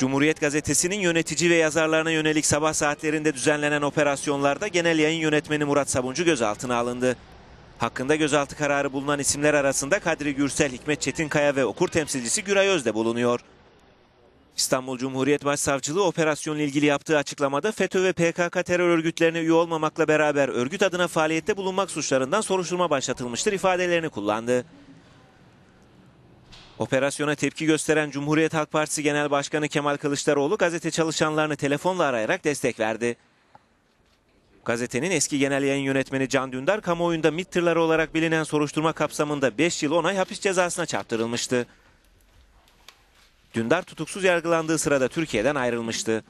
Cumhuriyet Gazetesi'nin yönetici ve yazarlarına yönelik sabah saatlerinde düzenlenen operasyonlarda genel yayın yönetmeni Murat Sabuncu gözaltına alındı. Hakkında gözaltı kararı bulunan isimler arasında Kadri Gürsel, Hikmet Çetinkaya ve okur temsilcisi Güray Öz de bulunuyor. İstanbul Cumhuriyet Başsavcılığı operasyonla ilgili yaptığı açıklamada FETÖ ve PKK terör örgütlerine üye olmamakla beraber örgüt adına faaliyette bulunmak suçlarından soruşturma başlatılmıştır ifadelerini kullandı. Operasyona tepki gösteren Cumhuriyet Halk Partisi Genel Başkanı Kemal Kılıçdaroğlu gazete çalışanlarını telefonla arayarak destek verdi. Gazetenin eski genel yayın yönetmeni Can Dündar kamuoyunda MİT tırları olarak bilinen soruşturma kapsamında 5 yıl 10 ay hapis cezasına çarptırılmıştı. Dündar tutuksuz yargılandığı sırada Türkiye'den ayrılmıştı.